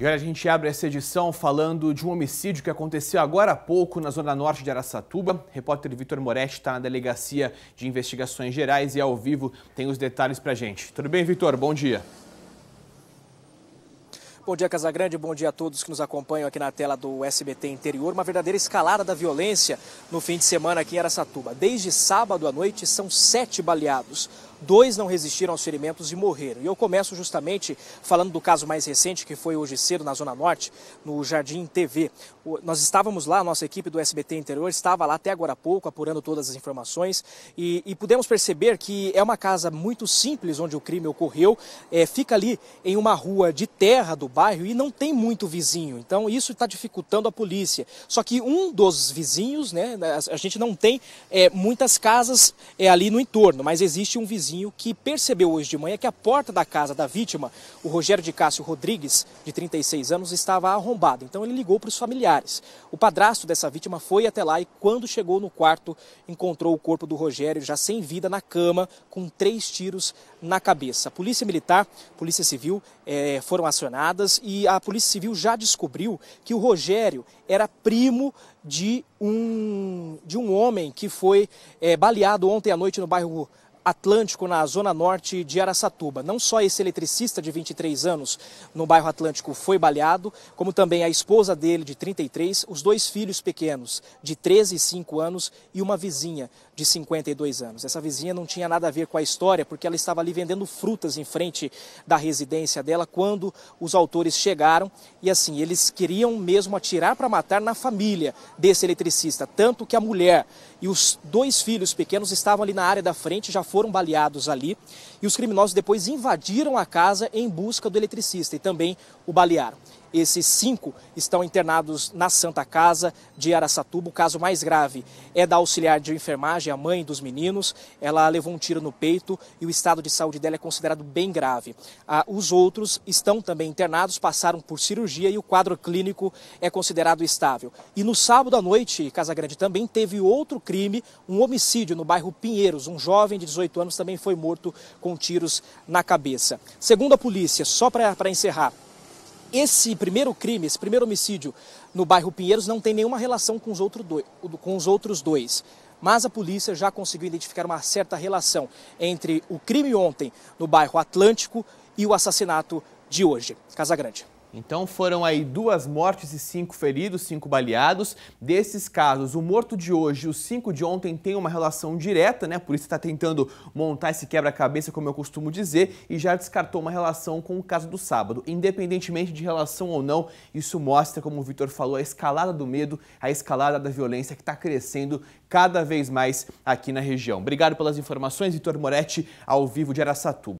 E olha, a gente abre essa edição falando de um homicídio que aconteceu agora há pouco na zona norte de Araçatuba. repórter Vitor Moretti está na Delegacia de Investigações Gerais e ao vivo tem os detalhes para gente. Tudo bem, Vitor? Bom dia. Bom dia, Casagrande. Bom dia a todos que nos acompanham aqui na tela do SBT Interior. Uma verdadeira escalada da violência no fim de semana aqui em Araçatuba. Desde sábado à noite, são sete baleados dois não resistiram aos ferimentos e morreram. E eu começo justamente falando do caso mais recente, que foi hoje cedo na Zona Norte, no Jardim TV. Nós estávamos lá, nossa equipe do SBT Interior estava lá até agora há pouco, apurando todas as informações, e, e pudemos perceber que é uma casa muito simples onde o crime ocorreu, é, fica ali em uma rua de terra do bairro e não tem muito vizinho, então isso está dificultando a polícia. Só que um dos vizinhos, né, a gente não tem é, muitas casas é, ali no entorno, mas existe um vizinho vizinho que percebeu hoje de manhã que a porta da casa da vítima, o Rogério de Cássio Rodrigues, de 36 anos, estava arrombada. Então ele ligou para os familiares. O padrasto dessa vítima foi até lá e, quando chegou no quarto, encontrou o corpo do Rogério já sem vida na cama, com três tiros na cabeça. Polícia Militar, Polícia Civil eh, foram acionadas e a Polícia Civil já descobriu que o Rogério era primo de um, de um homem que foi é, baleado ontem à noite no bairro Atlântico, na zona norte de Araçatuba. Não só esse eletricista de 23 anos no bairro Atlântico foi baleado, como também a esposa dele, de 33, os dois filhos pequenos, de 13 e 5 anos, e uma vizinha de 52 anos. Essa vizinha não tinha nada a ver com a história, porque ela estava ali vendendo frutas em frente da residência dela quando os autores chegaram e assim, eles queriam mesmo atirar para matar na família desse eletricista, tanto que a mulher e os dois filhos pequenos estavam ali na área da frente, já foram foram baleados ali e os criminosos depois invadiram a casa em busca do eletricista e também o balearam. Esses cinco estão internados na Santa Casa de Araçatuba. O caso mais grave é da auxiliar de enfermagem, a mãe dos meninos. Ela levou um tiro no peito e o estado de saúde dela é considerado bem grave. Ah, os outros estão também internados, passaram por cirurgia e o quadro clínico é considerado estável. E no sábado à noite, Casagrande também teve outro crime, um homicídio no bairro Pinheiros. Um jovem de 18 anos também foi morto com tiros na cabeça. Segundo a polícia, só para encerrar, esse primeiro crime, esse primeiro homicídio no bairro Pinheiros não tem nenhuma relação com os, outro dois, com os outros dois. Mas a polícia já conseguiu identificar uma certa relação entre o crime ontem no bairro Atlântico e o assassinato de hoje. Casagrande. Então foram aí duas mortes e cinco feridos, cinco baleados. Desses casos, o morto de hoje e os cinco de ontem têm uma relação direta, né? Por isso está tentando montar esse quebra-cabeça, como eu costumo dizer, e já descartou uma relação com o caso do sábado. Independentemente de relação ou não, isso mostra, como o Vitor falou, a escalada do medo, a escalada da violência que está crescendo cada vez mais aqui na região. Obrigado pelas informações, Vitor Moretti, ao vivo de Aracatuba.